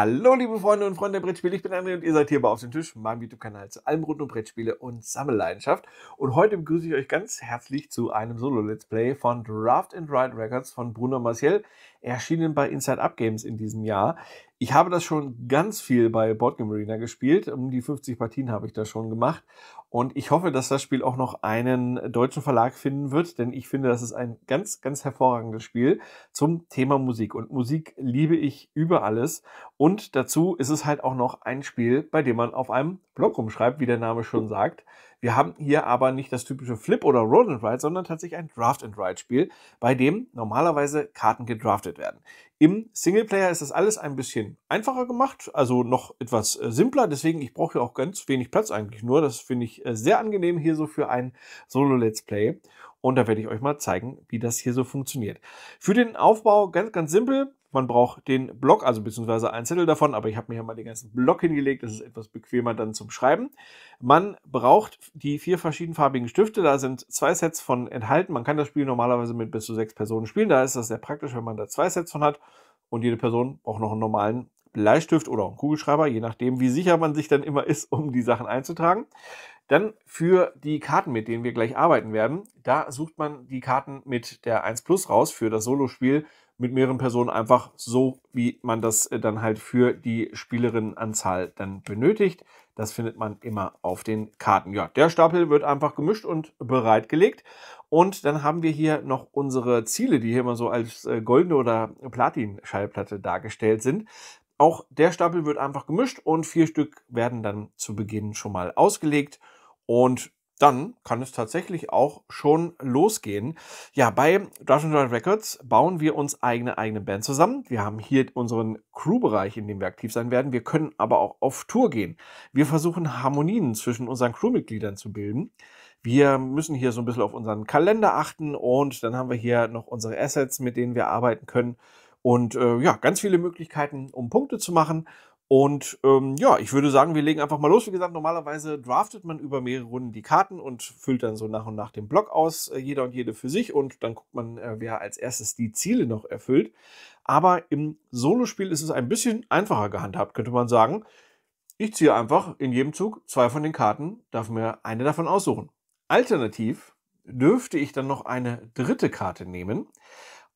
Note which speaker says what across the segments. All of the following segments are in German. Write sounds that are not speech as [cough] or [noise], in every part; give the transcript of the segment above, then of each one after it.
Speaker 1: Hallo liebe Freunde und Freunde der Brettspiele, ich bin André und ihr seid hier bei Auf den Tisch, meinem YouTube-Kanal zu allem rund um Brettspiele und Sammelleidenschaft. Und heute begrüße ich euch ganz herzlich zu einem Solo-Let's Play von Draft and Ride Records von Bruno Marciel, erschienen bei Inside Up Games in diesem Jahr. Ich habe das schon ganz viel bei Boardgame Arena gespielt, um die 50 Partien habe ich das schon gemacht und ich hoffe, dass das Spiel auch noch einen deutschen Verlag finden wird, denn ich finde, das ist ein ganz, ganz hervorragendes Spiel zum Thema Musik. Und Musik liebe ich über alles. Und dazu ist es halt auch noch ein Spiel, bei dem man auf einem Blog rumschreibt, wie der Name schon sagt. Wir haben hier aber nicht das typische Flip oder Roll and Ride, sondern tatsächlich ein Draft and Ride Spiel, bei dem normalerweise Karten gedraftet werden. Im Singleplayer ist das alles ein bisschen einfacher gemacht, also noch etwas äh, simpler. Deswegen, ich brauche ja auch ganz wenig Platz eigentlich nur. Das finde ich äh, sehr angenehm hier so für ein Solo-Let's Play. Und da werde ich euch mal zeigen, wie das hier so funktioniert. Für den Aufbau ganz, ganz simpel. Man braucht den Block, also beziehungsweise ein Zettel davon, aber ich habe mir hier mal den ganzen Block hingelegt, das ist etwas bequemer dann zum Schreiben. Man braucht die vier verschiedenfarbigen Stifte, da sind zwei Sets von enthalten. Man kann das Spiel normalerweise mit bis zu sechs Personen spielen, da ist das sehr praktisch, wenn man da zwei Sets von hat und jede Person braucht noch einen normalen Bleistift oder einen Kugelschreiber, je nachdem, wie sicher man sich dann immer ist, um die Sachen einzutragen. Dann für die Karten, mit denen wir gleich arbeiten werden, da sucht man die Karten mit der 1 Plus raus für das Solospiel mit mehreren Personen einfach so, wie man das äh, dann halt für die Spielerinnenanzahl dann benötigt. Das findet man immer auf den Karten. Ja, der Stapel wird einfach gemischt und bereitgelegt. Und dann haben wir hier noch unsere Ziele, die hier immer so als äh, goldene oder Platin-Schallplatte dargestellt sind. Auch der Stapel wird einfach gemischt und vier Stück werden dann zu Beginn schon mal ausgelegt. Und dann kann es tatsächlich auch schon losgehen. Ja, bei Dungeon Drive Records bauen wir uns eigene eigene Band zusammen. Wir haben hier unseren Crew-Bereich, in dem wir aktiv sein werden. Wir können aber auch auf Tour gehen. Wir versuchen Harmonien zwischen unseren Crewmitgliedern zu bilden. Wir müssen hier so ein bisschen auf unseren Kalender achten und dann haben wir hier noch unsere Assets, mit denen wir arbeiten können. Und äh, ja, ganz viele Möglichkeiten, um Punkte zu machen. Und ähm, ja, ich würde sagen, wir legen einfach mal los. Wie gesagt, normalerweise draftet man über mehrere Runden die Karten und füllt dann so nach und nach den Block aus, äh, jeder und jede für sich. Und dann guckt man, äh, wer als erstes die Ziele noch erfüllt. Aber im Solospiel ist es ein bisschen einfacher gehandhabt, könnte man sagen. Ich ziehe einfach in jedem Zug zwei von den Karten, darf mir eine davon aussuchen. Alternativ dürfte ich dann noch eine dritte Karte nehmen.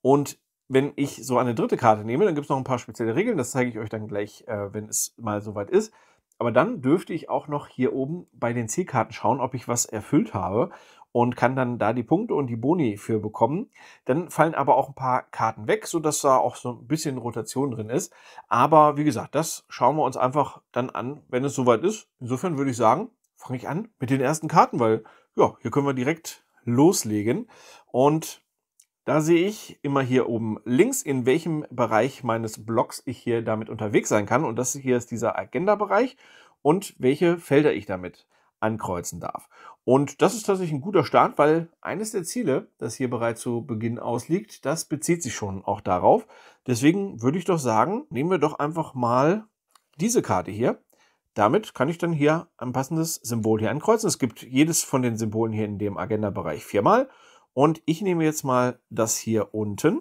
Speaker 1: Und wenn ich so eine dritte Karte nehme, dann gibt es noch ein paar spezielle Regeln. Das zeige ich euch dann gleich, äh, wenn es mal soweit ist. Aber dann dürfte ich auch noch hier oben bei den Zielkarten schauen, ob ich was erfüllt habe und kann dann da die Punkte und die Boni für bekommen. Dann fallen aber auch ein paar Karten weg, sodass da auch so ein bisschen Rotation drin ist. Aber wie gesagt, das schauen wir uns einfach dann an, wenn es soweit ist. Insofern würde ich sagen, fange ich an mit den ersten Karten, weil ja, hier können wir direkt loslegen. Und da sehe ich immer hier oben links, in welchem Bereich meines Blogs ich hier damit unterwegs sein kann. Und das hier ist dieser Agenda-Bereich und welche Felder ich damit ankreuzen darf. Und das ist tatsächlich ein guter Start, weil eines der Ziele, das hier bereits zu Beginn ausliegt, das bezieht sich schon auch darauf. Deswegen würde ich doch sagen, nehmen wir doch einfach mal diese Karte hier. Damit kann ich dann hier ein passendes Symbol hier ankreuzen. Es gibt jedes von den Symbolen hier in dem Agenda-Bereich viermal. Und ich nehme jetzt mal das hier unten,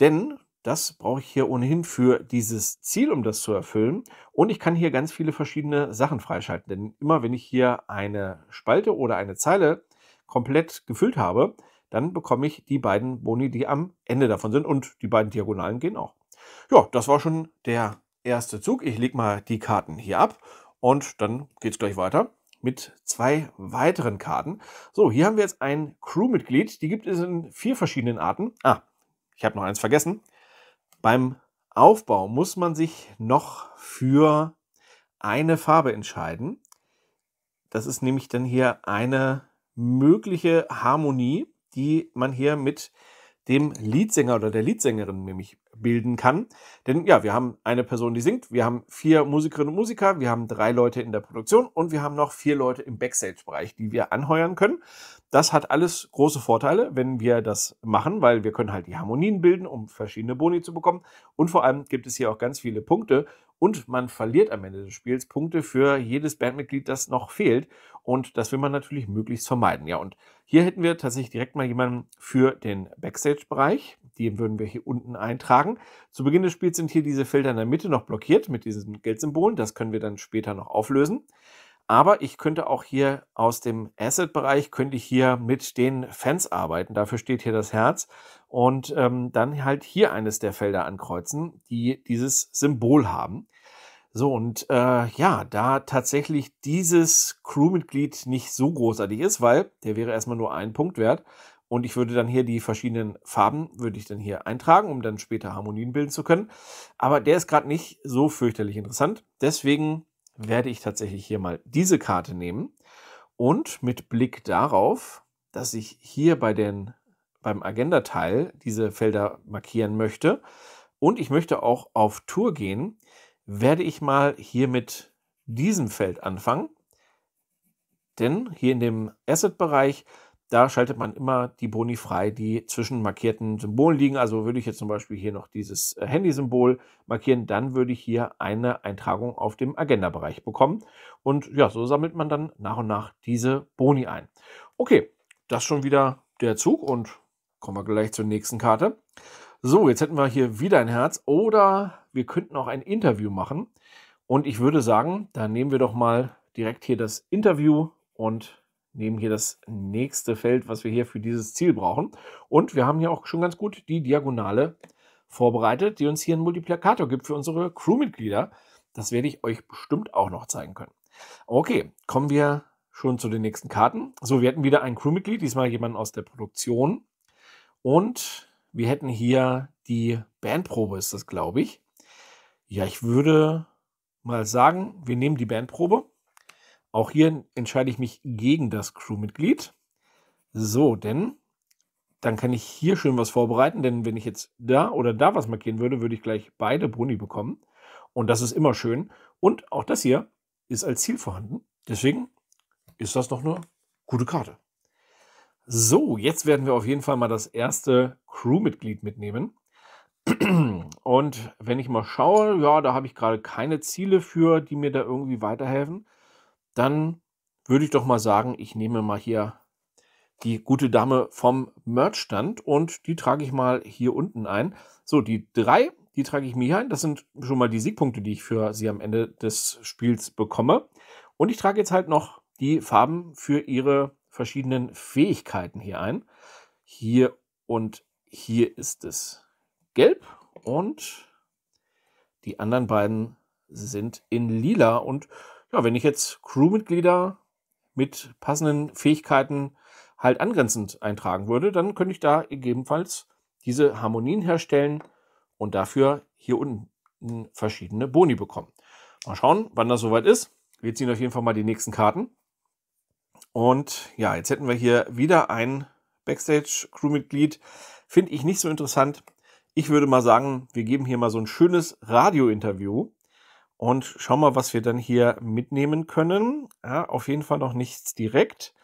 Speaker 1: denn das brauche ich hier ohnehin für dieses Ziel, um das zu erfüllen. Und ich kann hier ganz viele verschiedene Sachen freischalten. Denn immer wenn ich hier eine Spalte oder eine Zeile komplett gefüllt habe, dann bekomme ich die beiden Boni, die am Ende davon sind. Und die beiden Diagonalen gehen auch. Ja, das war schon der erste Zug. Ich lege mal die Karten hier ab und dann geht es gleich weiter mit zwei weiteren Karten. So, hier haben wir jetzt ein Crewmitglied. Die gibt es in vier verschiedenen Arten. Ah, ich habe noch eins vergessen. Beim Aufbau muss man sich noch für eine Farbe entscheiden. Das ist nämlich dann hier eine mögliche Harmonie, die man hier mit dem Leadsänger oder der Leadsängerin nämlich bilden kann. Denn ja, wir haben eine Person, die singt, wir haben vier Musikerinnen und Musiker, wir haben drei Leute in der Produktion und wir haben noch vier Leute im Backstage-Bereich, die wir anheuern können. Das hat alles große Vorteile, wenn wir das machen, weil wir können halt die Harmonien bilden, um verschiedene Boni zu bekommen. Und vor allem gibt es hier auch ganz viele Punkte, und man verliert am Ende des Spiels Punkte für jedes Bandmitglied, das noch fehlt. Und das will man natürlich möglichst vermeiden. Ja, und hier hätten wir tatsächlich direkt mal jemanden für den Backstage-Bereich. Den würden wir hier unten eintragen. Zu Beginn des Spiels sind hier diese Felder in der Mitte noch blockiert mit diesen Geldsymbolen. Das können wir dann später noch auflösen. Aber ich könnte auch hier aus dem Asset-Bereich, könnte ich hier mit den Fans arbeiten. Dafür steht hier das Herz. Und ähm, dann halt hier eines der Felder ankreuzen, die dieses Symbol haben. So, und äh, ja, da tatsächlich dieses Crewmitglied nicht so großartig ist, weil der wäre erstmal nur ein Punkt wert. Und ich würde dann hier die verschiedenen Farben, würde ich dann hier eintragen, um dann später Harmonien bilden zu können. Aber der ist gerade nicht so fürchterlich interessant. Deswegen werde ich tatsächlich hier mal diese Karte nehmen und mit Blick darauf, dass ich hier bei den, beim Agenda-Teil diese Felder markieren möchte und ich möchte auch auf Tour gehen, werde ich mal hier mit diesem Feld anfangen. Denn hier in dem Asset-Bereich da schaltet man immer die Boni frei, die zwischen markierten Symbolen liegen. Also würde ich jetzt zum Beispiel hier noch dieses äh, Handy-Symbol markieren, dann würde ich hier eine Eintragung auf dem Agenda-Bereich bekommen. Und ja, so sammelt man dann nach und nach diese Boni ein. Okay, das schon wieder der Zug und kommen wir gleich zur nächsten Karte. So, jetzt hätten wir hier wieder ein Herz oder wir könnten auch ein Interview machen. Und ich würde sagen, dann nehmen wir doch mal direkt hier das Interview und nehmen hier das nächste Feld, was wir hier für dieses Ziel brauchen. Und wir haben hier auch schon ganz gut die Diagonale vorbereitet, die uns hier einen Multiplikator gibt für unsere Crewmitglieder. Das werde ich euch bestimmt auch noch zeigen können. Okay, kommen wir schon zu den nächsten Karten. So, wir hätten wieder ein Crewmitglied, diesmal jemanden aus der Produktion. Und wir hätten hier die Bandprobe, ist das, glaube ich. Ja, ich würde mal sagen, wir nehmen die Bandprobe auch hier entscheide ich mich gegen das Crewmitglied. So, denn dann kann ich hier schön was vorbereiten, denn wenn ich jetzt da oder da was markieren würde, würde ich gleich beide Bruni bekommen. Und das ist immer schön. Und auch das hier ist als Ziel vorhanden. Deswegen ist das doch eine gute Karte. So, jetzt werden wir auf jeden Fall mal das erste Crewmitglied mitnehmen. Und wenn ich mal schaue, ja, da habe ich gerade keine Ziele für, die mir da irgendwie weiterhelfen dann würde ich doch mal sagen, ich nehme mal hier die gute Dame vom Merch-Stand und die trage ich mal hier unten ein. So, die drei, die trage ich mir hier ein. Das sind schon mal die Siegpunkte, die ich für sie am Ende des Spiels bekomme. Und ich trage jetzt halt noch die Farben für ihre verschiedenen Fähigkeiten hier ein. Hier und hier ist es gelb und die anderen beiden sind in lila und ja, wenn ich jetzt Crewmitglieder mit passenden Fähigkeiten halt angrenzend eintragen würde, dann könnte ich da gegebenenfalls diese Harmonien herstellen und dafür hier unten verschiedene Boni bekommen. Mal schauen, wann das soweit ist. Wir ziehen auf jeden Fall mal die nächsten Karten. Und ja, jetzt hätten wir hier wieder ein Backstage-Crewmitglied. Finde ich nicht so interessant. Ich würde mal sagen, wir geben hier mal so ein schönes Radio-Interview und schau mal, was wir dann hier mitnehmen können. Ja, auf jeden Fall noch nichts direkt.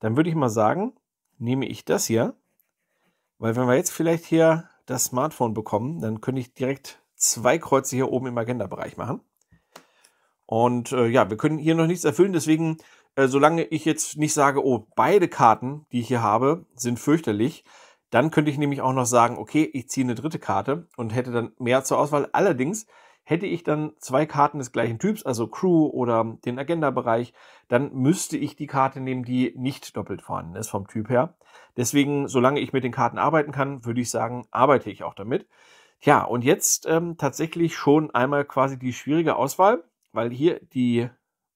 Speaker 1: Dann würde ich mal sagen, nehme ich das hier. Weil wenn wir jetzt vielleicht hier das Smartphone bekommen, dann könnte ich direkt zwei Kreuze hier oben im Agenda-Bereich machen. Und äh, ja, wir können hier noch nichts erfüllen, deswegen, äh, solange ich jetzt nicht sage, oh, beide Karten, die ich hier habe, sind fürchterlich, dann könnte ich nämlich auch noch sagen, okay, ich ziehe eine dritte Karte und hätte dann mehr zur Auswahl. Allerdings Hätte ich dann zwei Karten des gleichen Typs, also Crew oder den Agenda-Bereich, dann müsste ich die Karte nehmen, die nicht doppelt vorhanden ist vom Typ her. Deswegen, solange ich mit den Karten arbeiten kann, würde ich sagen, arbeite ich auch damit. Ja, und jetzt ähm, tatsächlich schon einmal quasi die schwierige Auswahl, weil hier die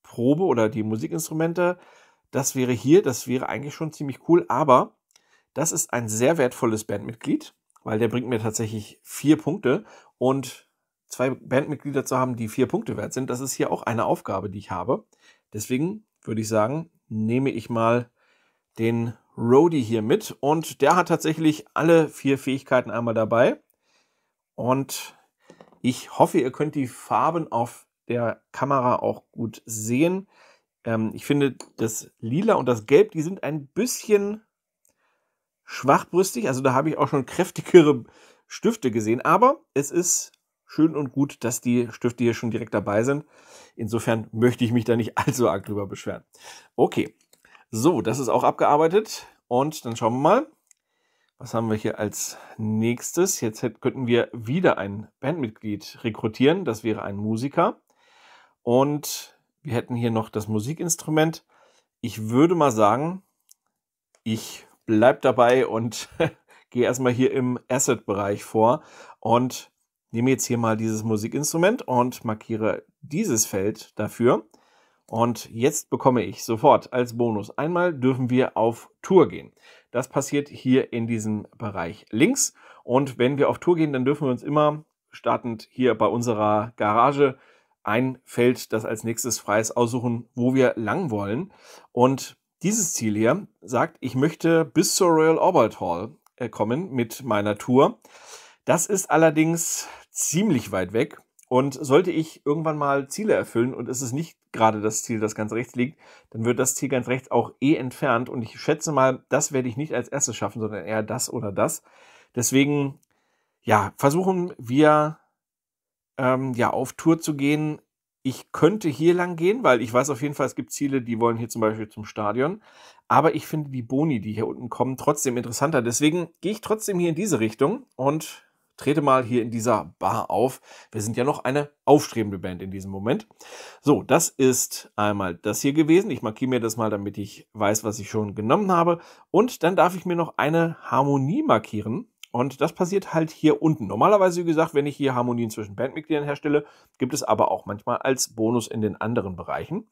Speaker 1: Probe oder die Musikinstrumente, das wäre hier, das wäre eigentlich schon ziemlich cool, aber das ist ein sehr wertvolles Bandmitglied, weil der bringt mir tatsächlich vier Punkte und zwei Bandmitglieder zu haben, die vier Punkte wert sind. Das ist hier auch eine Aufgabe, die ich habe. Deswegen würde ich sagen, nehme ich mal den Rody hier mit. Und der hat tatsächlich alle vier Fähigkeiten einmal dabei. Und ich hoffe, ihr könnt die Farben auf der Kamera auch gut sehen. Ähm, ich finde, das Lila und das Gelb, die sind ein bisschen schwachbrüstig. Also da habe ich auch schon kräftigere Stifte gesehen. Aber es ist schön und gut, dass die Stifte hier schon direkt dabei sind. Insofern möchte ich mich da nicht [laughs] allzu arg drüber beschweren. Okay, so, das ist auch abgearbeitet. Und dann schauen wir mal, was haben wir hier als nächstes? Jetzt hätten, könnten wir wieder ein Bandmitglied rekrutieren. Das wäre ein Musiker. Und wir hätten hier noch das Musikinstrument. Ich würde mal sagen, ich bleibe dabei und [laughs] gehe erstmal hier im Asset-Bereich vor und nehme jetzt hier mal dieses Musikinstrument und markiere dieses Feld dafür. Und jetzt bekomme ich sofort als Bonus einmal dürfen wir auf Tour gehen. Das passiert hier in diesem Bereich links. Und wenn wir auf Tour gehen, dann dürfen wir uns immer, startend hier bei unserer Garage, ein Feld, das als nächstes frei ist, aussuchen, wo wir lang wollen. Und dieses Ziel hier sagt, ich möchte bis zur Royal Albert Hall äh, kommen mit meiner Tour. Das ist allerdings ziemlich weit weg. Und sollte ich irgendwann mal Ziele erfüllen und es ist nicht gerade das Ziel, das ganz rechts liegt, dann wird das Ziel ganz rechts auch eh entfernt. Und ich schätze mal, das werde ich nicht als erstes schaffen, sondern eher das oder das. Deswegen, ja, versuchen wir ähm, ja auf Tour zu gehen. Ich könnte hier lang gehen, weil ich weiß auf jeden Fall, es gibt Ziele, die wollen hier zum Beispiel zum Stadion. Aber ich finde die Boni, die hier unten kommen, trotzdem interessanter. Deswegen gehe ich trotzdem hier in diese Richtung und trete mal hier in dieser Bar auf. Wir sind ja noch eine aufstrebende Band in diesem Moment. So, das ist einmal das hier gewesen. Ich markiere mir das mal, damit ich weiß, was ich schon genommen habe. Und dann darf ich mir noch eine Harmonie markieren. Und das passiert halt hier unten. Normalerweise, wie gesagt, wenn ich hier Harmonien zwischen Bandmitgliedern herstelle, gibt es aber auch manchmal als Bonus in den anderen Bereichen.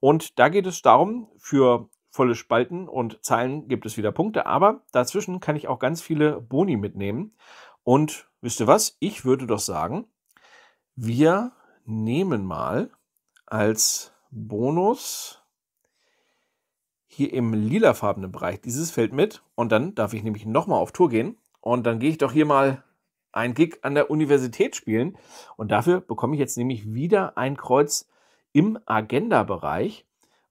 Speaker 1: Und da geht es darum, für volle Spalten und Zeilen gibt es wieder Punkte, aber dazwischen kann ich auch ganz viele Boni mitnehmen. Und wisst ihr was? Ich würde doch sagen, wir nehmen mal als Bonus hier im lilafarbenen Bereich dieses Feld mit und dann darf ich nämlich nochmal auf Tour gehen und dann gehe ich doch hier mal ein Gig an der Universität spielen und dafür bekomme ich jetzt nämlich wieder ein Kreuz im Agenda-Bereich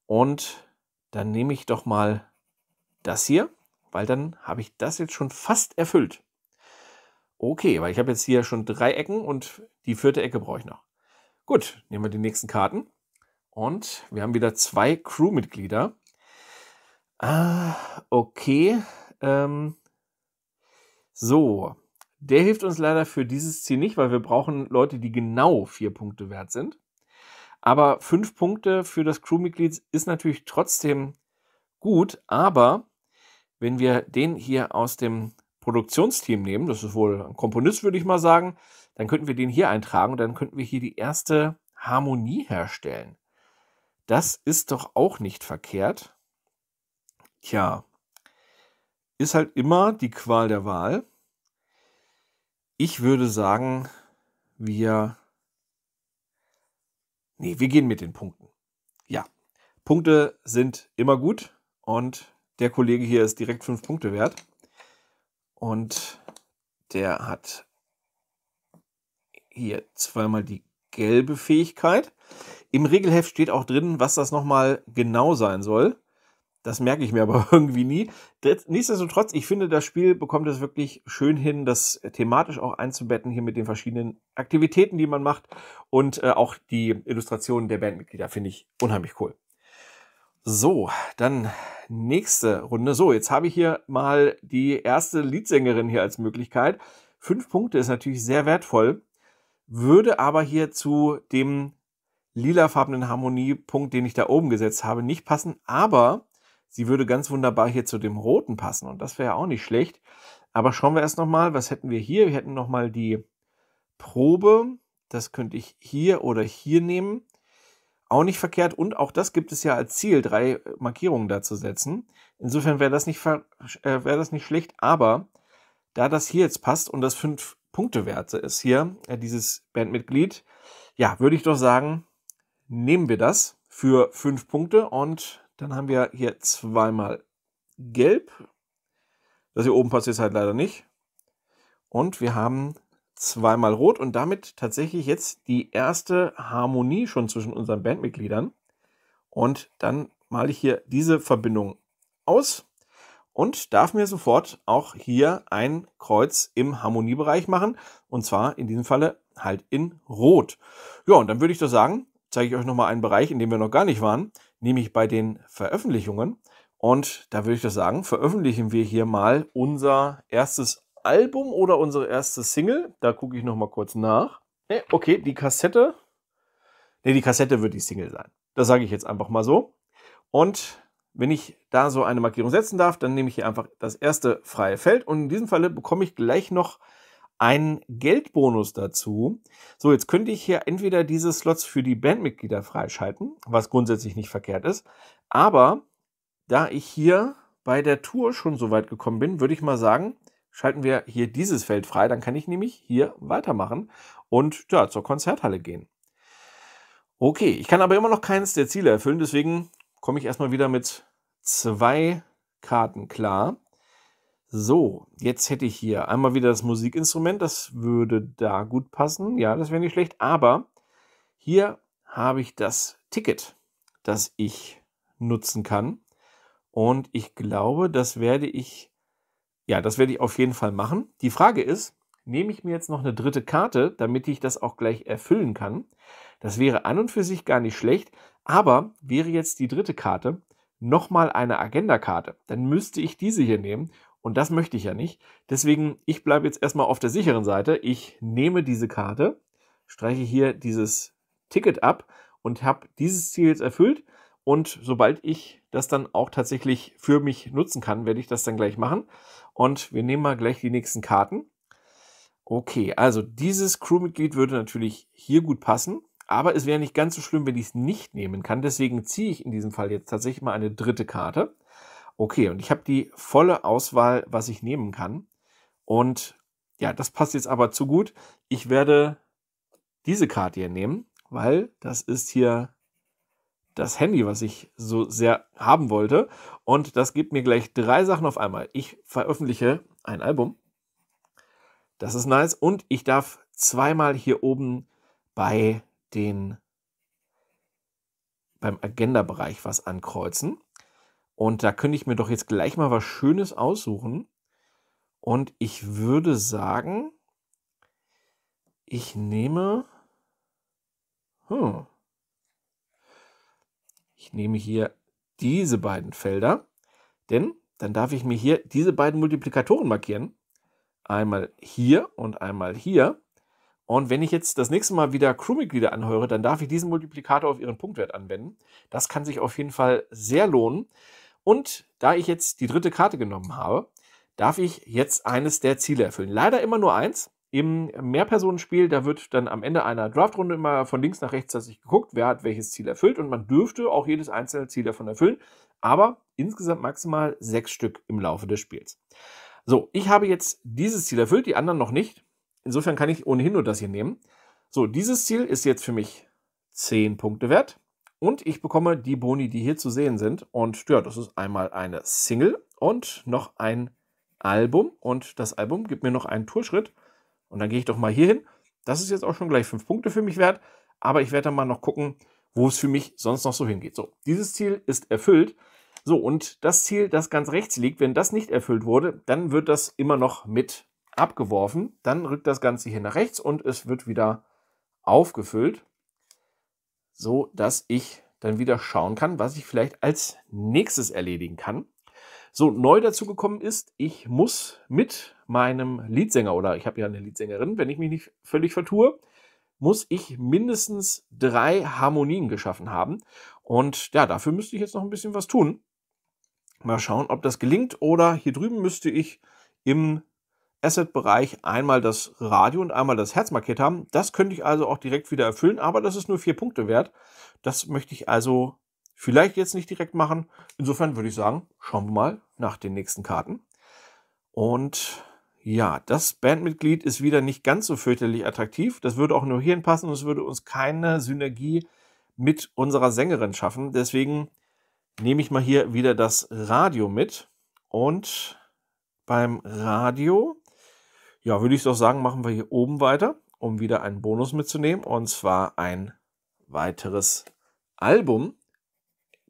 Speaker 1: und dann nehme ich doch mal das hier, weil dann habe ich das jetzt schon fast erfüllt. Okay, weil ich habe jetzt hier schon drei Ecken und die vierte Ecke brauche ich noch. Gut, nehmen wir die nächsten Karten. Und wir haben wieder zwei Crewmitglieder. Ah, okay. Ähm, so, der hilft uns leider für dieses Ziel nicht, weil wir brauchen Leute, die genau vier Punkte wert sind. Aber fünf Punkte für das Crewmitglied ist natürlich trotzdem gut. Aber wenn wir den hier aus dem Produktionsteam nehmen, das ist wohl ein Komponist, würde ich mal sagen, dann könnten wir den hier eintragen und dann könnten wir hier die erste Harmonie herstellen. Das ist doch auch nicht verkehrt. Tja, ist halt immer die Qual der Wahl. Ich würde sagen, wir... Nee, wir gehen mit den Punkten. Ja, Punkte sind immer gut und der Kollege hier ist direkt fünf Punkte wert. Und der hat hier zweimal die gelbe Fähigkeit. Im Regelheft steht auch drin, was das nochmal genau sein soll. Das merke ich mir aber [laughs] irgendwie nie. Nichtsdestotrotz, ich finde, das Spiel bekommt es wirklich schön hin, das thematisch auch einzubetten, hier mit den verschiedenen Aktivitäten, die man macht. Und äh, auch die Illustrationen der Bandmitglieder finde ich unheimlich cool. So, dann nächste Runde. So, jetzt habe ich hier mal die erste Leadsängerin hier als Möglichkeit. Fünf Punkte ist natürlich sehr wertvoll, würde aber hier zu dem lilafarbenen Harmoniepunkt, den ich da oben gesetzt habe, nicht passen. Aber sie würde ganz wunderbar hier zu dem roten passen und das wäre auch nicht schlecht. Aber schauen wir erst nochmal, was hätten wir hier? Wir hätten nochmal die Probe. Das könnte ich hier oder hier nehmen auch nicht verkehrt und auch das gibt es ja als Ziel, drei äh, Markierungen da zu setzen. Insofern wäre das, nicht äh, wär das nicht schlecht, aber da das hier jetzt passt und das fünf Punkte wert ist hier, äh, dieses Bandmitglied, ja, würde ich doch sagen, nehmen wir das für fünf Punkte und dann haben wir hier zweimal gelb. Das hier oben passt jetzt halt leider nicht. Und wir haben zweimal rot und damit tatsächlich jetzt die erste Harmonie schon zwischen unseren Bandmitgliedern. Und dann male ich hier diese Verbindung aus und darf mir sofort auch hier ein Kreuz im Harmoniebereich machen. Und zwar in diesem Falle halt in Rot. Ja, und dann würde ich doch sagen, zeige ich euch nochmal einen Bereich, in dem wir noch gar nicht waren, nämlich bei den Veröffentlichungen. Und da würde ich doch sagen, veröffentlichen wir hier mal unser erstes Album oder unsere erste Single. Da gucke ich noch mal kurz nach. Nee, okay, die Kassette. Ne, die Kassette wird die Single sein. Das sage ich jetzt einfach mal so. Und wenn ich da so eine Markierung setzen darf, dann nehme ich hier einfach das erste freie Feld und in diesem Falle bekomme ich gleich noch einen Geldbonus dazu. So, jetzt könnte ich hier entweder diese Slots für die Bandmitglieder freischalten, was grundsätzlich nicht verkehrt ist, aber da ich hier bei der Tour schon so weit gekommen bin, würde ich mal sagen, schalten wir hier dieses Feld frei, dann kann ich nämlich hier weitermachen und ja, zur Konzerthalle gehen. Okay, ich kann aber immer noch keines der Ziele erfüllen, deswegen komme ich erstmal wieder mit zwei Karten klar. So, jetzt hätte ich hier einmal wieder das Musikinstrument, das würde da gut passen. Ja, das wäre nicht schlecht, aber hier habe ich das Ticket, das ich nutzen kann. Und ich glaube, das werde ich ja, das werde ich auf jeden Fall machen. Die Frage ist, nehme ich mir jetzt noch eine dritte Karte, damit ich das auch gleich erfüllen kann? Das wäre an und für sich gar nicht schlecht, aber wäre jetzt die dritte Karte nochmal eine Agenda-Karte, dann müsste ich diese hier nehmen und das möchte ich ja nicht. Deswegen, ich bleibe jetzt erstmal auf der sicheren Seite. Ich nehme diese Karte, streiche hier dieses Ticket ab und habe dieses Ziel jetzt erfüllt. Und sobald ich das dann auch tatsächlich für mich nutzen kann, werde ich das dann gleich machen. Und wir nehmen mal gleich die nächsten Karten. Okay, also dieses Crewmitglied würde natürlich hier gut passen. Aber es wäre nicht ganz so schlimm, wenn ich es nicht nehmen kann. Deswegen ziehe ich in diesem Fall jetzt tatsächlich mal eine dritte Karte. Okay, und ich habe die volle Auswahl, was ich nehmen kann. Und ja, das passt jetzt aber zu gut. Ich werde diese Karte hier nehmen, weil das ist hier das Handy, was ich so sehr haben wollte. Und das gibt mir gleich drei Sachen auf einmal. Ich veröffentliche ein Album. Das ist nice. Und ich darf zweimal hier oben bei den beim Agenda-Bereich was ankreuzen. Und da könnte ich mir doch jetzt gleich mal was Schönes aussuchen. Und ich würde sagen, ich nehme. Hm, ich nehme hier diese beiden Felder, denn dann darf ich mir hier diese beiden Multiplikatoren markieren. Einmal hier und einmal hier. Und wenn ich jetzt das nächste Mal wieder Crewmitglieder anhöre, dann darf ich diesen Multiplikator auf ihren Punktwert anwenden. Das kann sich auf jeden Fall sehr lohnen. Und da ich jetzt die dritte Karte genommen habe, darf ich jetzt eines der Ziele erfüllen. Leider immer nur eins, im Mehrpersonenspiel, da wird dann am Ende einer Draftrunde immer von links nach rechts tatsächlich geguckt, wer hat welches Ziel erfüllt und man dürfte auch jedes einzelne Ziel davon erfüllen, aber insgesamt maximal sechs Stück im Laufe des Spiels. So, ich habe jetzt dieses Ziel erfüllt, die anderen noch nicht. Insofern kann ich ohnehin nur das hier nehmen. So, dieses Ziel ist jetzt für mich zehn Punkte wert und ich bekomme die Boni, die hier zu sehen sind. Und ja, das ist einmal eine Single und noch ein Album und das Album gibt mir noch einen Tourschritt. Und dann gehe ich doch mal hier hin. Das ist jetzt auch schon gleich fünf Punkte für mich wert. Aber ich werde dann mal noch gucken, wo es für mich sonst noch so hingeht. So, dieses Ziel ist erfüllt. So, und das Ziel, das ganz rechts liegt, wenn das nicht erfüllt wurde, dann wird das immer noch mit abgeworfen. Dann rückt das Ganze hier nach rechts und es wird wieder aufgefüllt, so dass ich dann wieder schauen kann, was ich vielleicht als nächstes erledigen kann. So, neu dazugekommen ist, ich muss mit meinem Leadsänger oder ich habe ja eine Leadsängerin, wenn ich mich nicht völlig vertue, muss ich mindestens drei Harmonien geschaffen haben. Und ja, dafür müsste ich jetzt noch ein bisschen was tun. Mal schauen, ob das gelingt. Oder hier drüben müsste ich im Asset-Bereich einmal das Radio und einmal das Herz markiert haben. Das könnte ich also auch direkt wieder erfüllen, aber das ist nur vier Punkte wert. Das möchte ich also vielleicht jetzt nicht direkt machen. Insofern würde ich sagen, schauen wir mal nach den nächsten Karten. Und ja, das Bandmitglied ist wieder nicht ganz so fürchterlich attraktiv. Das würde auch nur hierhin passen und es würde uns keine Synergie mit unserer Sängerin schaffen. Deswegen nehme ich mal hier wieder das Radio mit. Und beim Radio, ja, würde ich doch sagen, machen wir hier oben weiter, um wieder einen Bonus mitzunehmen. Und zwar ein weiteres Album.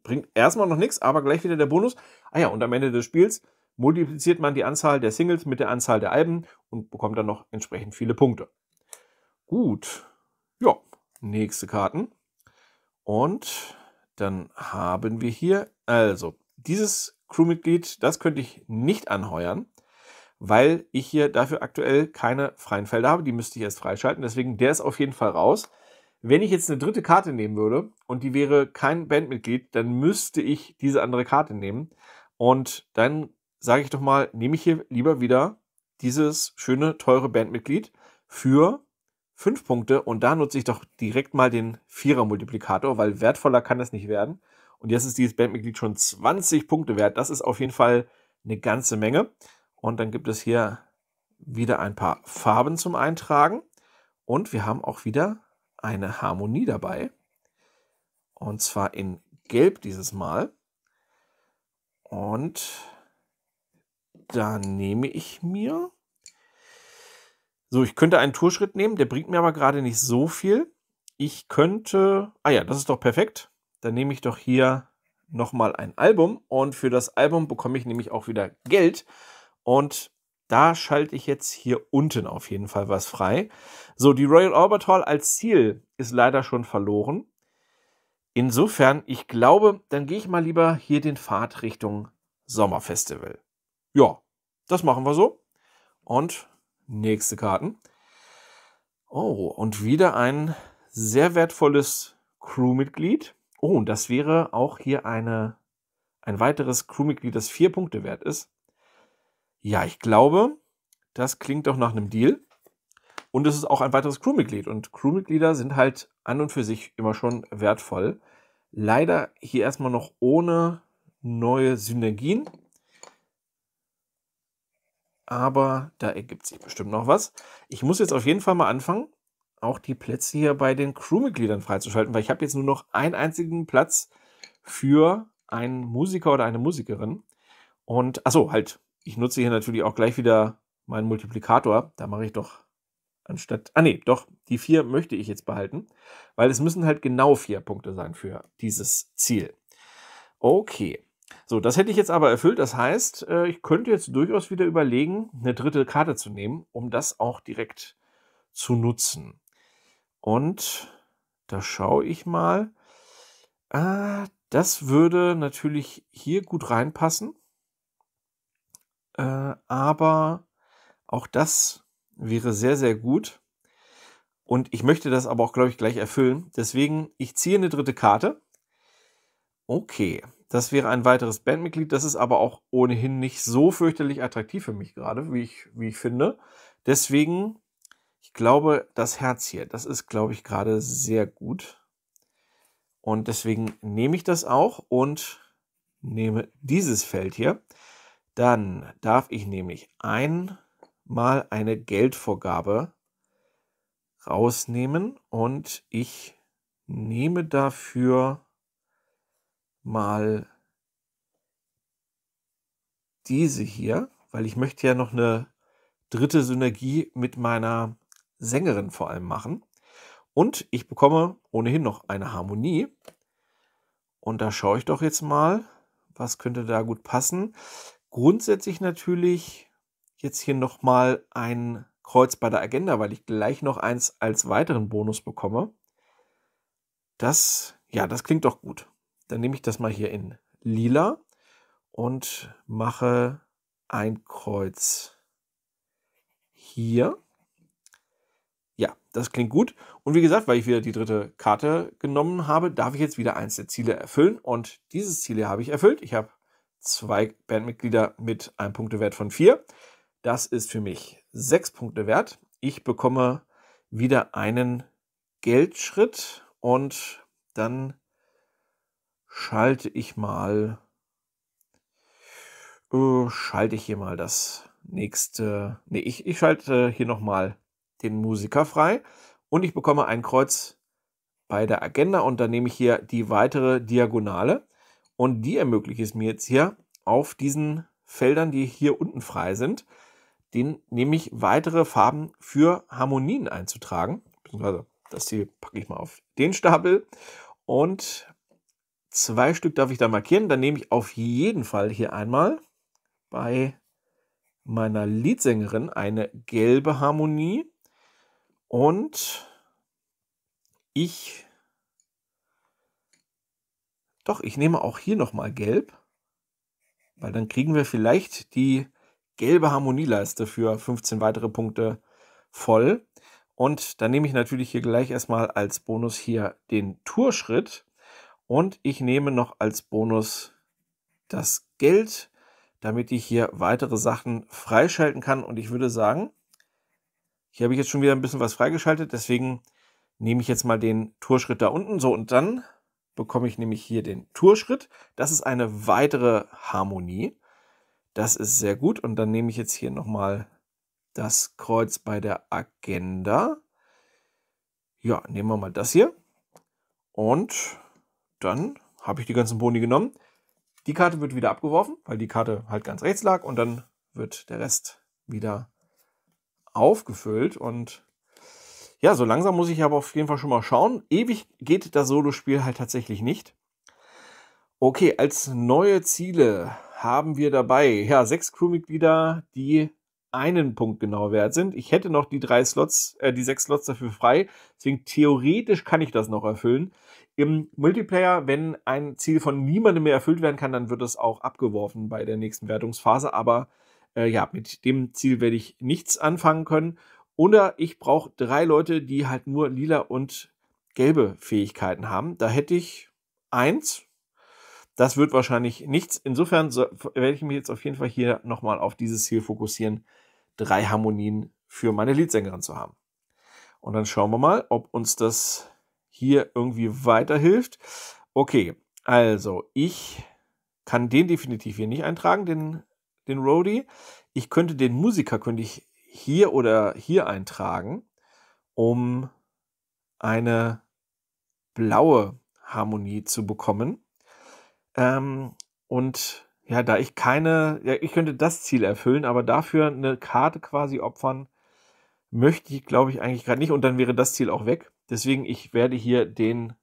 Speaker 1: Bringt erstmal noch nichts, aber gleich wieder der Bonus. Ah ja, und am Ende des Spiels multipliziert man die Anzahl der Singles mit der Anzahl der Alben und bekommt dann noch entsprechend viele Punkte. Gut. Ja, nächste Karten. Und dann haben wir hier, also, dieses Crewmitglied, das könnte ich nicht anheuern, weil ich hier dafür aktuell keine freien Felder habe. Die müsste ich erst freischalten. Deswegen, der ist auf jeden Fall raus. Wenn ich jetzt eine dritte Karte nehmen würde und die wäre kein Bandmitglied, dann müsste ich diese andere Karte nehmen. Und dann sage ich doch mal, nehme ich hier lieber wieder dieses schöne, teure Bandmitglied für fünf Punkte. Und da nutze ich doch direkt mal den Vierer-Multiplikator, weil wertvoller kann das nicht werden. Und jetzt ist dieses Bandmitglied schon 20 Punkte wert. Das ist auf jeden Fall eine ganze Menge. Und dann gibt es hier wieder ein paar Farben zum Eintragen. Und wir haben auch wieder eine Harmonie dabei. Und zwar in Gelb dieses Mal. Und da nehme ich mir. So, ich könnte einen Tourschritt nehmen, der bringt mir aber gerade nicht so viel. Ich könnte. Ah ja, das ist doch perfekt. Dann nehme ich doch hier nochmal ein Album. Und für das Album bekomme ich nämlich auch wieder Geld. Und da schalte ich jetzt hier unten auf jeden Fall was frei. So, die Royal Orbit Hall als Ziel ist leider schon verloren. Insofern, ich glaube, dann gehe ich mal lieber hier den Pfad Richtung Sommerfestival. Ja, das machen wir so. Und nächste Karten. Oh, und wieder ein sehr wertvolles Crewmitglied. Oh, und das wäre auch hier eine, ein weiteres Crewmitglied, das vier Punkte wert ist. Ja, ich glaube, das klingt doch nach einem Deal. Und es ist auch ein weiteres Crewmitglied. Und Crewmitglieder sind halt an und für sich immer schon wertvoll. Leider hier erstmal noch ohne neue Synergien. Aber da ergibt sich bestimmt noch was. Ich muss jetzt auf jeden Fall mal anfangen, auch die Plätze hier bei den Crewmitgliedern freizuschalten, weil ich habe jetzt nur noch einen einzigen Platz für einen Musiker oder eine Musikerin. Und achso, halt ich nutze hier natürlich auch gleich wieder meinen Multiplikator. Da mache ich doch anstatt. Ah, nee, doch, die vier möchte ich jetzt behalten, weil es müssen halt genau vier Punkte sein für dieses Ziel. Okay. So, das hätte ich jetzt aber erfüllt. Das heißt, äh, ich könnte jetzt durchaus wieder überlegen, eine dritte Karte zu nehmen, um das auch direkt zu nutzen. Und da schaue ich mal. Ah, das würde natürlich hier gut reinpassen äh, aber auch das wäre sehr, sehr gut. Und ich möchte das aber auch, glaube ich, gleich erfüllen. Deswegen, ich ziehe eine dritte Karte. Okay, das wäre ein weiteres Bandmitglied. Das ist aber auch ohnehin nicht so fürchterlich attraktiv für mich gerade, wie ich, wie ich finde. Deswegen, ich glaube, das Herz hier, das ist, glaube ich, gerade sehr gut. Und deswegen nehme ich das auch und nehme dieses Feld hier. Dann darf ich nämlich einmal eine Geldvorgabe rausnehmen und ich nehme dafür mal diese hier, weil ich möchte ja noch eine dritte Synergie mit meiner Sängerin vor allem machen. Und ich bekomme ohnehin noch eine Harmonie. Und da schaue ich doch jetzt mal, was könnte da gut passen. Grundsätzlich natürlich jetzt hier nochmal ein Kreuz bei der Agenda, weil ich gleich noch eins als weiteren Bonus bekomme. Das, ja, das klingt doch gut. Dann nehme ich das mal hier in lila und mache ein Kreuz hier. Ja, das klingt gut. Und wie gesagt, weil ich wieder die dritte Karte genommen habe, darf ich jetzt wieder eins der Ziele erfüllen. Und dieses Ziel habe ich erfüllt. Ich habe zwei Bandmitglieder mit einem Punktewert von vier. Das ist für mich sechs Punkte wert. Ich bekomme wieder einen Geldschritt und dann schalte ich mal, äh, schalte ich hier mal das nächste, nee, ich, ich schalte hier nochmal den Musiker frei und ich bekomme ein Kreuz bei der Agenda und dann nehme ich hier die weitere Diagonale und die ermöglicht es mir jetzt hier auf diesen Feldern, die hier unten frei sind, den nämlich weitere Farben für Harmonien einzutragen. Beziehungsweise das hier packe ich mal auf den Stapel. Und zwei Stück darf ich da markieren. Dann nehme ich auf jeden Fall hier einmal bei meiner Leadsängerin eine gelbe Harmonie. Und ich doch, ich nehme auch hier nochmal gelb, weil dann kriegen wir vielleicht die gelbe Harmonieleiste für 15 weitere Punkte voll. Und dann nehme ich natürlich hier gleich erstmal als Bonus hier den Tourschritt und ich nehme noch als Bonus das Geld, damit ich hier weitere Sachen freischalten kann. Und ich würde sagen, hier habe ich jetzt schon wieder ein bisschen was freigeschaltet, deswegen nehme ich jetzt mal den Tourschritt da unten. So, und dann bekomme ich nämlich hier den Tourschritt. Das ist eine weitere Harmonie. Das ist sehr gut. Und dann nehme ich jetzt hier nochmal das Kreuz bei der Agenda. Ja, nehmen wir mal das hier. Und dann habe ich die ganzen Boni genommen. Die Karte wird wieder abgeworfen, weil die Karte halt ganz rechts lag. Und dann wird der Rest wieder aufgefüllt. Und ja, so langsam muss ich aber auf jeden Fall schon mal schauen. Ewig geht das Solospiel halt tatsächlich nicht. Okay, als neue Ziele haben wir dabei, ja, sechs Crewmitglieder, die einen Punkt genau wert sind. Ich hätte noch die drei Slots, äh, die sechs Slots dafür frei. Deswegen theoretisch kann ich das noch erfüllen. Im Multiplayer, wenn ein Ziel von niemandem mehr erfüllt werden kann, dann wird das auch abgeworfen bei der nächsten Wertungsphase. Aber äh, ja, mit dem Ziel werde ich nichts anfangen können. Oder ich brauche drei Leute, die halt nur lila und gelbe Fähigkeiten haben. Da hätte ich eins. Das wird wahrscheinlich nichts. Insofern so, werde ich mich jetzt auf jeden Fall hier nochmal auf dieses Ziel fokussieren, drei Harmonien für meine Leadsängerin zu haben. Und dann schauen wir mal, ob uns das hier irgendwie weiterhilft. Okay, also ich kann den definitiv hier nicht eintragen, den, den Roadie. Ich könnte den Musiker könnte ich hier oder hier eintragen, um eine blaue Harmonie zu bekommen. Ähm, und ja, da ich keine, ja, ich könnte das Ziel erfüllen, aber dafür eine Karte quasi opfern, möchte ich, glaube ich, eigentlich gerade nicht. Und dann wäre das Ziel auch weg. Deswegen, ich werde hier den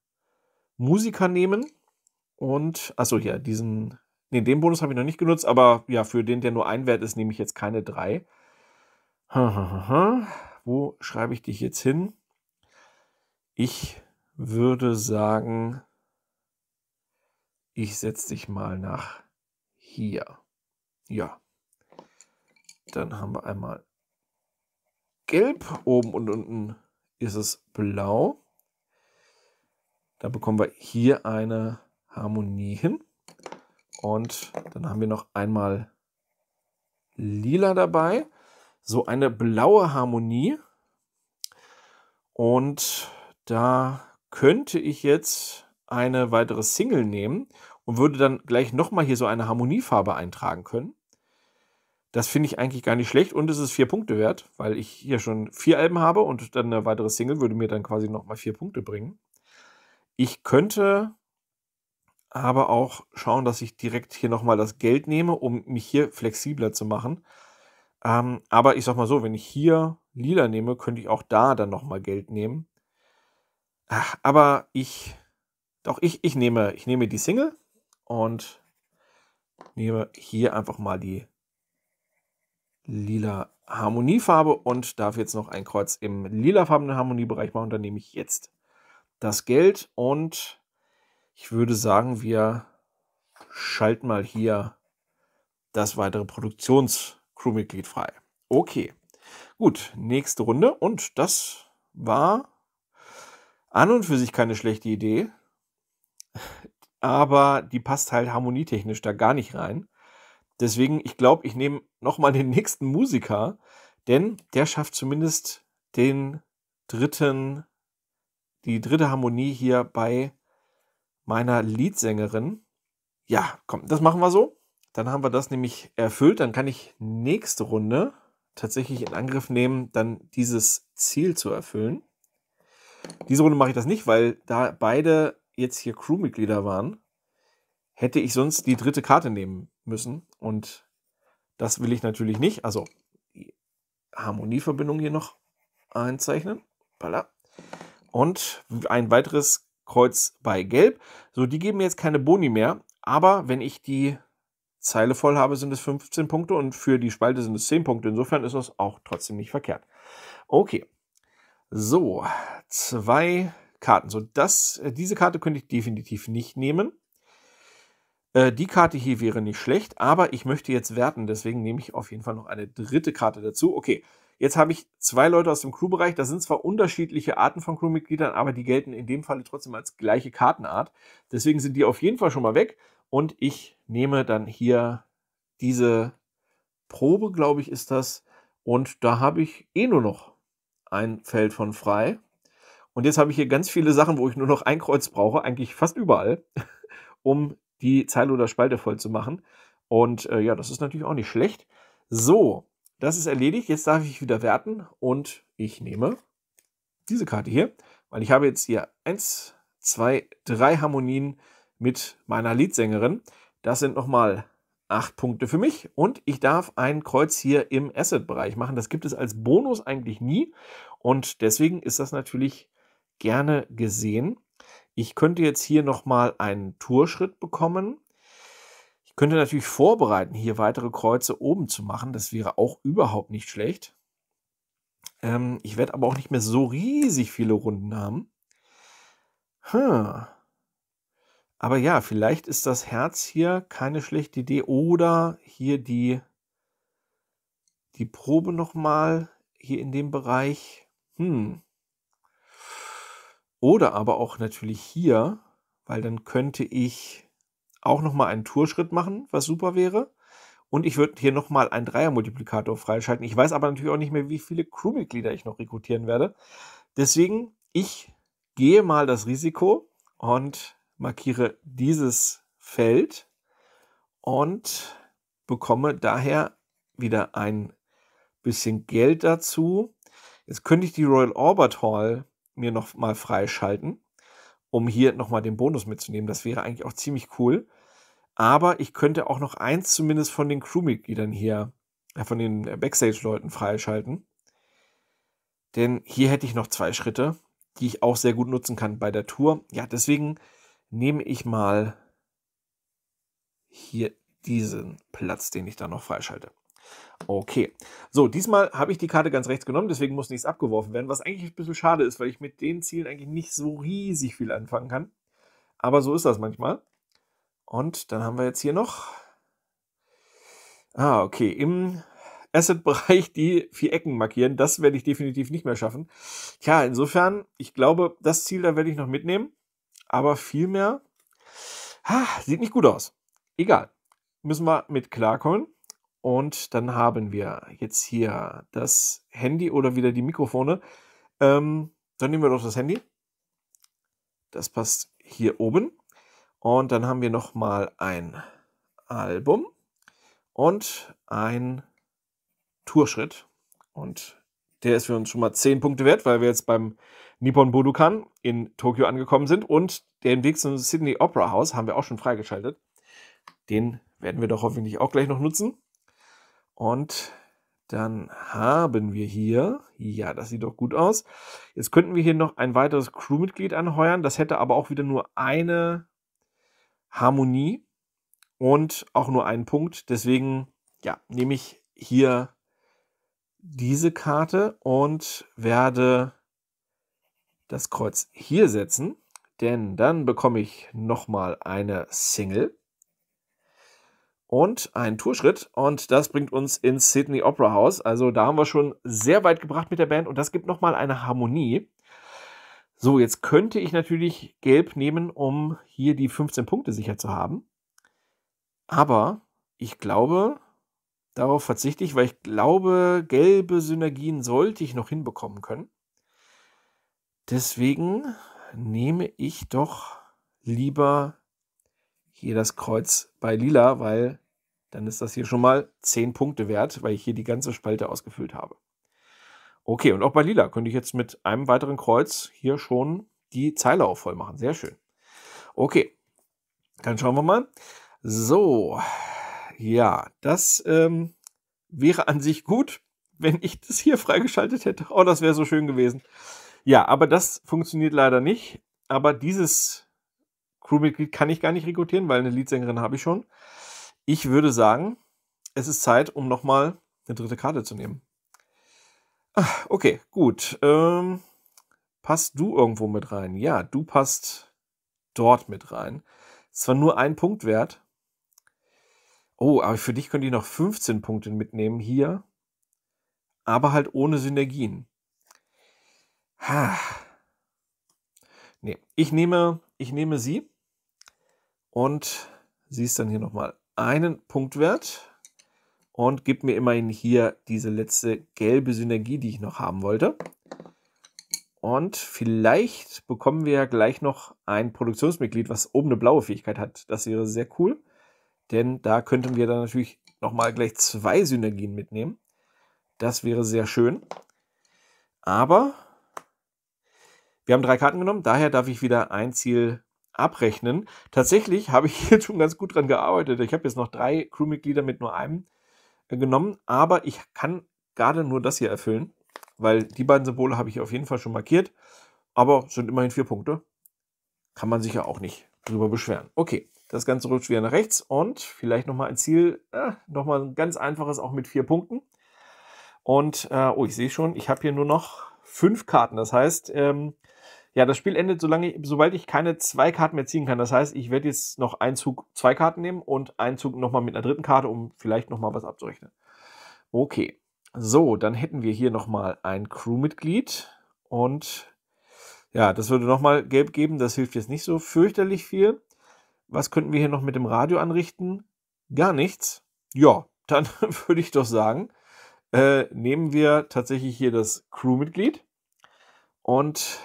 Speaker 1: Musiker nehmen und, achso, hier, diesen, nee, den Bonus habe ich noch nicht genutzt, aber ja, für den, der nur ein Wert ist, nehme ich jetzt keine drei. Wo schreibe ich dich jetzt hin? Ich würde sagen, ich setze dich mal nach hier. Ja. Dann haben wir einmal gelb. Oben und unten ist es blau. Da bekommen wir hier eine Harmonie hin. Und dann haben wir noch einmal lila dabei so eine blaue Harmonie. Und da könnte ich jetzt eine weitere Single nehmen und würde dann gleich nochmal hier so eine Harmoniefarbe eintragen können. Das finde ich eigentlich gar nicht schlecht und es ist vier Punkte wert, weil ich hier schon vier Alben habe und dann eine weitere Single würde mir dann quasi nochmal vier Punkte bringen. Ich könnte aber auch schauen, dass ich direkt hier nochmal das Geld nehme, um mich hier flexibler zu machen. Ähm, aber ich sag mal so, wenn ich hier lila nehme, könnte ich auch da dann nochmal Geld nehmen. Ach, aber ich, doch ich, ich nehme, ich nehme die Single und nehme hier einfach mal die lila Harmoniefarbe und darf jetzt noch ein Kreuz im lilafarbenen Harmoniebereich machen. Dann nehme ich jetzt das Geld und ich würde sagen, wir schalten mal hier das weitere Produktions- Crewmitglied frei. Okay. Gut, nächste Runde. Und das war an und für sich keine schlechte Idee. Aber die passt halt harmonietechnisch da gar nicht rein. Deswegen, ich glaube, ich nehme nochmal den nächsten Musiker, denn der schafft zumindest den dritten, die dritte Harmonie hier bei meiner Leadsängerin. Ja, komm, das machen wir so. Dann haben wir das nämlich erfüllt. Dann kann ich nächste Runde tatsächlich in Angriff nehmen, dann dieses Ziel zu erfüllen. Diese Runde mache ich das nicht, weil da beide jetzt hier Crewmitglieder waren, hätte ich sonst die dritte Karte nehmen müssen. Und das will ich natürlich nicht. Also die Harmonieverbindung hier noch einzeichnen. Balla. Und ein weiteres Kreuz bei Gelb. So, die geben mir jetzt keine Boni mehr. Aber wenn ich die Zeile voll habe, sind es 15 Punkte und für die Spalte sind es 10 Punkte. Insofern ist das auch trotzdem nicht verkehrt. Okay. So, zwei Karten. So, das, äh, diese Karte könnte ich definitiv nicht nehmen. Äh, die Karte hier wäre nicht schlecht, aber ich möchte jetzt werten, deswegen nehme ich auf jeden Fall noch eine dritte Karte dazu. Okay, jetzt habe ich zwei Leute aus dem Crewbereich. Das sind zwar unterschiedliche Arten von Crewmitgliedern, aber die gelten in dem Falle trotzdem als gleiche Kartenart. Deswegen sind die auf jeden Fall schon mal weg. Und ich nehme dann hier diese Probe, glaube ich, ist das. Und da habe ich eh nur noch ein Feld von frei. Und jetzt habe ich hier ganz viele Sachen, wo ich nur noch ein Kreuz brauche, eigentlich fast überall, [laughs] um die Zeile oder Spalte voll zu machen. Und äh, ja, das ist natürlich auch nicht schlecht. So, das ist erledigt. Jetzt darf ich wieder werten und ich nehme diese Karte hier, weil ich habe jetzt hier 1, 2, 3 Harmonien mit meiner Leadsängerin. Das sind nochmal acht Punkte für mich und ich darf ein Kreuz hier im Asset-Bereich machen. Das gibt es als Bonus eigentlich nie und deswegen ist das natürlich gerne gesehen. Ich könnte jetzt hier nochmal einen Tourschritt bekommen. Ich könnte natürlich vorbereiten, hier weitere Kreuze oben zu machen. Das wäre auch überhaupt nicht schlecht. Ähm, ich werde aber auch nicht mehr so riesig viele Runden haben. Hm. Aber ja, vielleicht ist das Herz hier keine schlechte Idee. Oder hier die, die Probe nochmal hier in dem Bereich. Hm. Oder aber auch natürlich hier, weil dann könnte ich auch nochmal einen Tourschritt machen, was super wäre. Und ich würde hier nochmal einen Dreiermultiplikator freischalten. Ich weiß aber natürlich auch nicht mehr, wie viele Crewmitglieder ich noch rekrutieren werde. Deswegen, ich gehe mal das Risiko und markiere dieses Feld und bekomme daher wieder ein bisschen Geld dazu. Jetzt könnte ich die Royal Orbit Hall mir noch mal freischalten, um hier noch mal den Bonus mitzunehmen. Das wäre eigentlich auch ziemlich cool. Aber ich könnte auch noch eins zumindest von den Crewmitgliedern hier, äh, von den äh, Backstage-Leuten freischalten. Denn hier hätte ich noch zwei Schritte, die ich auch sehr gut nutzen kann bei der Tour. Ja, deswegen nehme ich mal hier diesen Platz, den ich da noch freischalte. Okay, so diesmal habe ich die Karte ganz rechts genommen, deswegen muss nichts abgeworfen werden, was eigentlich ein bisschen schade ist, weil ich mit den Zielen eigentlich nicht so riesig viel anfangen kann. Aber so ist das manchmal. Und dann haben wir jetzt hier noch. Ah, okay, im Asset-Bereich die vier Ecken markieren. Das werde ich definitiv nicht mehr schaffen. Tja, insofern, ich glaube, das Ziel da werde ich noch mitnehmen aber vielmehr ha, sieht nicht gut aus. Egal, müssen wir mit klarkommen. Und dann haben wir jetzt hier das Handy oder wieder die Mikrofone. Ähm, dann nehmen wir doch das Handy. Das passt hier oben. Und dann haben wir nochmal ein Album und ein Tourschritt. Und der ist für uns schon mal 10 Punkte wert, weil wir jetzt beim Nippon Budokan in Tokio angekommen sind und den Weg zum Sydney Opera House haben wir auch schon freigeschaltet. Den werden wir doch hoffentlich auch gleich noch nutzen. Und dann haben wir hier, ja, das sieht doch gut aus. Jetzt könnten wir hier noch ein weiteres Crewmitglied anheuern. Das hätte aber auch wieder nur eine Harmonie und auch nur einen Punkt. Deswegen, ja, nehme ich hier diese Karte und werde das Kreuz hier setzen, denn dann bekomme ich nochmal eine Single und einen Tourschritt und das bringt uns ins Sydney Opera House. Also da haben wir schon sehr weit gebracht mit der Band und das gibt nochmal eine Harmonie. So, jetzt könnte ich natürlich gelb nehmen, um hier die 15 Punkte sicher zu haben. Aber ich glaube, darauf verzichte ich, weil ich glaube, gelbe Synergien sollte ich noch hinbekommen können. Deswegen nehme ich doch lieber hier das Kreuz bei Lila, weil dann ist das hier schon mal 10 Punkte wert, weil ich hier die ganze Spalte ausgefüllt habe. Okay, und auch bei Lila könnte ich jetzt mit einem weiteren Kreuz hier schon die Zeile auch voll machen. Sehr schön. Okay, dann schauen wir mal. So, ja, das ähm, wäre an sich gut, wenn ich das hier freigeschaltet hätte. Oh, das wäre so schön gewesen. Ja, aber das funktioniert leider nicht. Aber dieses Crewmitglied kann ich gar nicht rekrutieren, weil eine Leadsängerin habe ich schon. Ich würde sagen, es ist Zeit, um nochmal eine dritte Karte zu nehmen. Ach, okay, gut. Ähm, passt du irgendwo mit rein? Ja, du passt dort mit rein. Ist zwar nur ein Punkt wert. Oh, aber für dich könnte ich noch 15 Punkte mitnehmen hier. Aber halt ohne Synergien. Ha. Nee, ich nehme, ich nehme sie und siehst dann hier nochmal einen Punktwert und gibt mir immerhin hier diese letzte gelbe Synergie, die ich noch haben wollte. Und vielleicht bekommen wir ja gleich noch ein Produktionsmitglied, was oben eine blaue Fähigkeit hat. Das wäre sehr cool, denn da könnten wir dann natürlich nochmal gleich zwei Synergien mitnehmen. Das wäre sehr schön. Aber wir haben drei Karten genommen, daher darf ich wieder ein Ziel abrechnen. Tatsächlich habe ich [laughs] hier schon ganz gut dran gearbeitet. Ich habe jetzt noch drei Crewmitglieder mit nur einem äh, genommen, aber ich kann gerade nur das hier erfüllen, weil die beiden Symbole habe ich auf jeden Fall schon markiert, aber sind immerhin vier Punkte. Kann man sich ja auch nicht drüber beschweren. Okay, das Ganze rutscht wieder nach rechts und vielleicht nochmal ein Ziel, äh, nochmal ein ganz einfaches, auch mit vier Punkten. Und, äh, oh, ich sehe schon, ich habe hier nur noch fünf Karten. Das heißt, ähm, ja, das Spiel endet, solange, sobald ich keine zwei Karten mehr ziehen kann. Das heißt, ich werde jetzt noch einen Zug zwei Karten nehmen und einen Zug nochmal mit einer dritten Karte, um vielleicht nochmal was abzurechnen. Okay. So, dann hätten wir hier nochmal ein Crewmitglied. Und ja, das würde nochmal gelb geben. Das hilft jetzt nicht so fürchterlich viel. Was könnten wir hier noch mit dem Radio anrichten? Gar nichts. Ja, dann [laughs] würde ich doch sagen, äh, nehmen wir tatsächlich hier das Crewmitglied und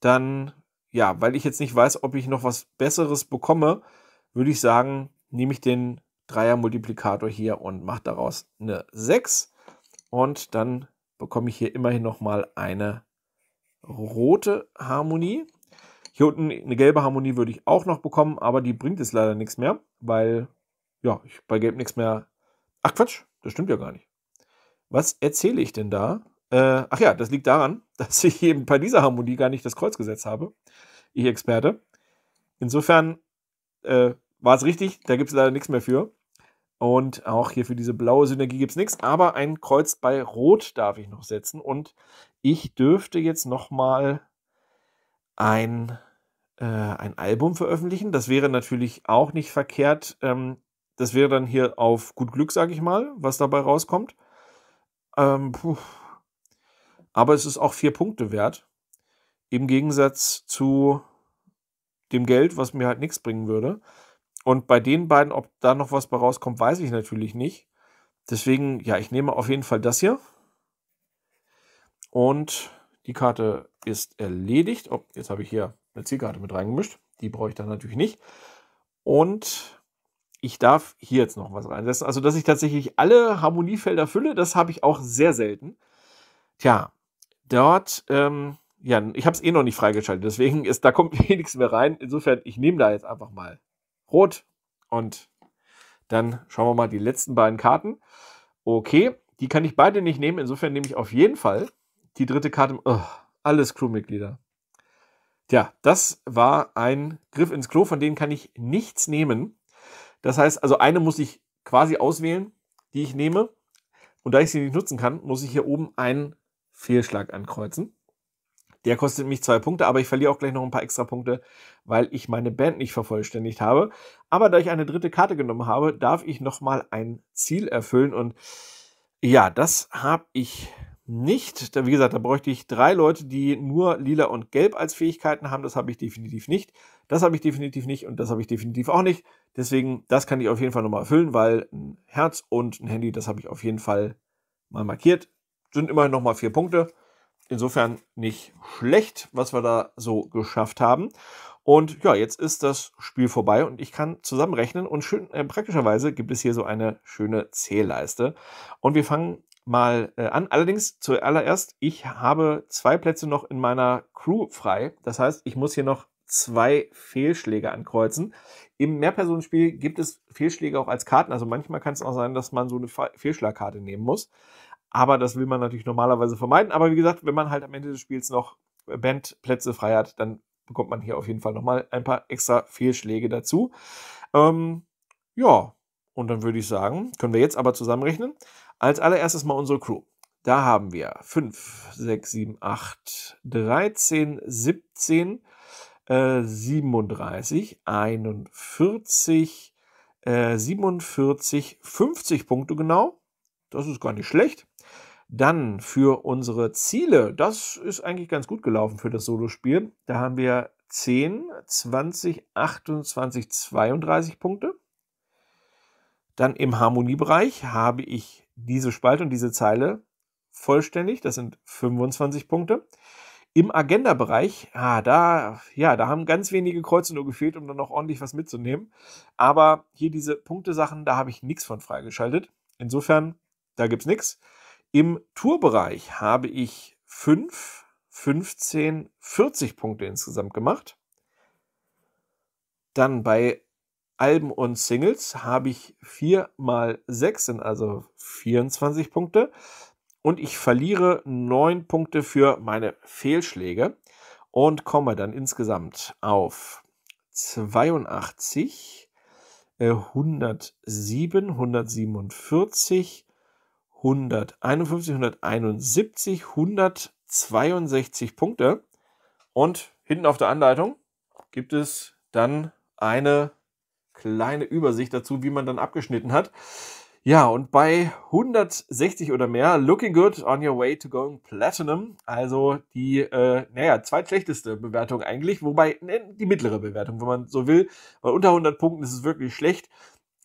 Speaker 1: dann, ja, weil ich jetzt nicht weiß, ob ich noch was Besseres bekomme, würde ich sagen, nehme ich den Dreier-Multiplikator hier und mache daraus eine 6. Und dann bekomme ich hier immerhin nochmal eine rote Harmonie. Hier unten eine gelbe Harmonie würde ich auch noch bekommen, aber die bringt jetzt leider nichts mehr, weil, ja, ich bei gelb nichts mehr... Ach Quatsch, das stimmt ja gar nicht. Was erzähle ich denn da? Äh, ach ja, das liegt daran, [laughs] dass ich eben bei dieser Harmonie gar nicht das Kreuz gesetzt habe. Ich Experte. Insofern äh, war es richtig, da gibt es leider nichts mehr für. Und auch hier für diese blaue Synergie gibt es nichts, aber ein Kreuz bei Rot darf ich noch setzen. Und ich dürfte jetzt nochmal ein, äh, ein Album veröffentlichen. Das wäre natürlich auch nicht verkehrt. Ähm, das wäre dann hier auf gut Glück, sage ich mal, was dabei rauskommt. Ähm, puh, aber es ist auch vier Punkte wert. Im Gegensatz zu dem Geld, was mir halt nichts bringen würde. Und bei den beiden, ob da noch was bei rauskommt, weiß ich natürlich nicht. Deswegen, ja, ich nehme auf jeden Fall das hier. Und die Karte ist erledigt. Oh, jetzt habe ich hier eine Zielkarte mit reingemischt. Die brauche ich dann natürlich nicht. Und ich darf hier jetzt noch was reinsetzen. Also, dass ich tatsächlich alle Harmoniefelder fülle, das habe ich auch sehr selten. Tja, dort, ähm, ja, ich habe es eh noch nicht freigeschaltet, deswegen ist, da kommt [laughs] eh nichts mehr rein. Insofern, ich nehme da jetzt einfach mal Rot und dann schauen wir mal die letzten beiden Karten. Okay, die kann ich beide nicht nehmen, insofern nehme ich auf jeden Fall die dritte Karte. Oh, alles Crewmitglieder. Tja, das war ein Griff ins Klo, von denen kann ich nichts nehmen. Das heißt, also eine muss ich quasi auswählen, die ich nehme. Und da ich sie nicht nutzen kann, muss ich hier oben einen Fehlschlag ankreuzen. Der kostet mich zwei Punkte, aber ich verliere auch gleich noch ein paar extra Punkte, weil ich meine Band nicht vervollständigt habe. Aber da ich eine dritte Karte genommen habe, darf ich nochmal ein Ziel erfüllen. Und ja, das habe ich nicht. Wie gesagt, da bräuchte ich drei Leute, die nur lila und gelb als Fähigkeiten haben. Das habe ich definitiv nicht. Das habe ich definitiv nicht und das habe ich definitiv auch nicht. Deswegen, das kann ich auf jeden Fall nochmal erfüllen, weil ein Herz und ein Handy, das habe ich auf jeden Fall mal markiert sind immerhin nochmal vier Punkte. Insofern nicht schlecht, was wir da so geschafft haben. Und ja, jetzt ist das Spiel vorbei und ich kann zusammenrechnen und schön, äh, praktischerweise gibt es hier so eine schöne Zählleiste. Und wir fangen mal äh, an. Allerdings zuallererst, ich habe zwei Plätze noch in meiner Crew frei. Das heißt, ich muss hier noch zwei Fehlschläge ankreuzen. Im Mehrpersonenspiel gibt es Fehlschläge auch als Karten. Also manchmal kann es auch sein, dass man so eine Fehlschlagkarte nehmen muss. Aber das will man natürlich normalerweise vermeiden. Aber wie gesagt, wenn man halt am Ende des Spiels noch Bandplätze frei hat, dann bekommt man hier auf jeden Fall nochmal ein paar extra Fehlschläge dazu. Ähm, ja, und dann würde ich sagen, können wir jetzt aber zusammenrechnen. Als allererstes mal unsere Crew. Da haben wir 5, 6, 7, 8, 13, 17, äh, 37, 41, äh, 47, 50 Punkte genau. Das ist gar nicht schlecht. Dann für unsere Ziele, das ist eigentlich ganz gut gelaufen für das Solospiel. Da haben wir 10, 20, 28, 32 Punkte. Dann im Harmoniebereich habe ich diese Spalte und diese Zeile vollständig, das sind 25 Punkte. Im Agenda-Bereich, ah, da, ja, da haben ganz wenige Kreuze nur gefehlt, um dann noch ordentlich was mitzunehmen. Aber hier diese Punktesachen, da habe ich nichts von freigeschaltet. Insofern, da gibt es nichts. Im Tourbereich habe ich 5, 15, 40 Punkte insgesamt gemacht. Dann bei Alben und Singles habe ich 4 mal 6, sind also 24 Punkte. Und ich verliere 9 Punkte für meine Fehlschläge und komme dann insgesamt auf 82, 107, 147, 151, 171, 162 Punkte. Und hinten auf der Anleitung gibt es dann eine kleine Übersicht dazu, wie man dann abgeschnitten hat. Ja, und bei 160 oder mehr, looking good on your way to going platinum, also die, äh, naja, zweitschlechteste Bewertung eigentlich, wobei ne, die mittlere Bewertung, wenn man so will, weil unter 100 Punkten ist es wirklich schlecht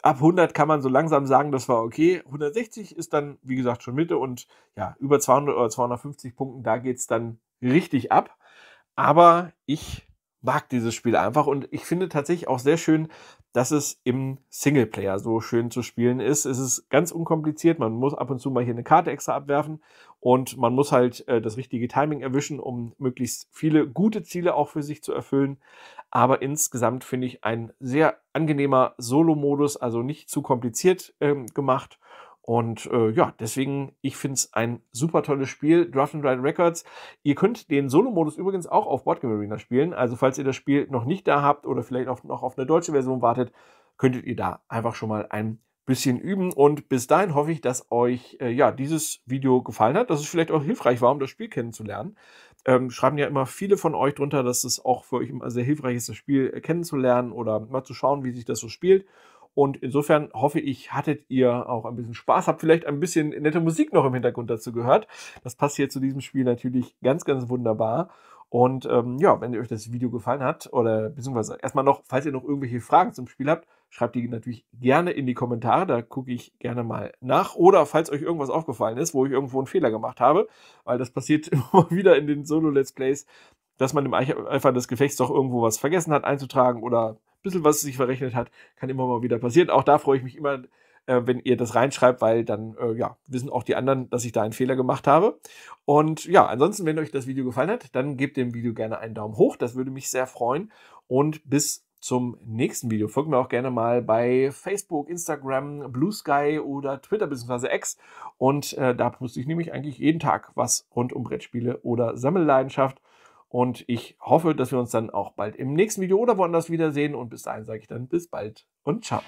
Speaker 1: ab 100 kann man so langsam sagen, das war okay. 160 ist dann, wie gesagt, schon Mitte und ja, über 200 oder 250 Punkten, da geht es dann richtig ab. Aber ich mag dieses Spiel einfach und ich finde tatsächlich auch sehr schön, dass es im Singleplayer so schön zu spielen ist. Es ist ganz unkompliziert. Man muss ab und zu mal hier eine Karte extra abwerfen und man muss halt äh, das richtige Timing erwischen, um möglichst viele gute Ziele auch für sich zu erfüllen. Aber insgesamt finde ich ein sehr angenehmer Solo-Modus, also nicht zu kompliziert ähm, gemacht und äh, ja, deswegen, ich finde es ein super tolles Spiel. Draft and Ride Records. Ihr könnt den Solo-Modus übrigens auch auf Boardgame Arena spielen. Also falls ihr das Spiel noch nicht da habt oder vielleicht auch noch auf eine deutsche Version wartet, könntet ihr da einfach schon mal ein bisschen üben. Und bis dahin hoffe ich, dass euch äh, ja dieses Video gefallen hat, dass es vielleicht auch hilfreich war, um das Spiel kennenzulernen. Ähm, schreiben ja immer viele von euch drunter, dass es auch für euch immer sehr hilfreich ist, das Spiel äh, kennenzulernen oder mal zu schauen, wie sich das so spielt. Und insofern hoffe ich, hattet ihr auch ein bisschen Spaß, habt vielleicht ein bisschen nette Musik noch im Hintergrund dazu gehört. Das passt hier zu diesem Spiel natürlich ganz, ganz wunderbar. Und ähm, ja, wenn euch das Video gefallen hat oder beziehungsweise erstmal noch, falls ihr noch irgendwelche Fragen zum Spiel habt, schreibt die natürlich gerne in die Kommentare, da gucke ich gerne mal nach. Oder falls euch irgendwas aufgefallen ist, wo ich irgendwo einen Fehler gemacht habe, weil das passiert [laughs] immer wieder in den Solo-Let's Plays, dass man im Eifer des Gefechts doch irgendwo was vergessen hat einzutragen oder bisschen was sich verrechnet hat, kann immer mal wieder passieren. Auch da freue ich mich immer, äh, wenn ihr das reinschreibt, weil dann äh, ja, wissen auch die anderen, dass ich da einen Fehler gemacht habe. Und ja, ansonsten, wenn euch das Video gefallen hat, dann gebt dem Video gerne einen Daumen hoch. Das würde mich sehr freuen. Und bis zum nächsten Video. Folgt mir auch gerne mal bei Facebook, Instagram, Blue Sky oder Twitter bzw. X. Und äh, da poste ich nämlich eigentlich jeden Tag was rund um Brettspiele oder Sammelleidenschaft. Und ich hoffe, dass wir uns dann auch bald im nächsten Video oder woanders wiedersehen. Und bis dahin sage ich dann bis bald und ciao.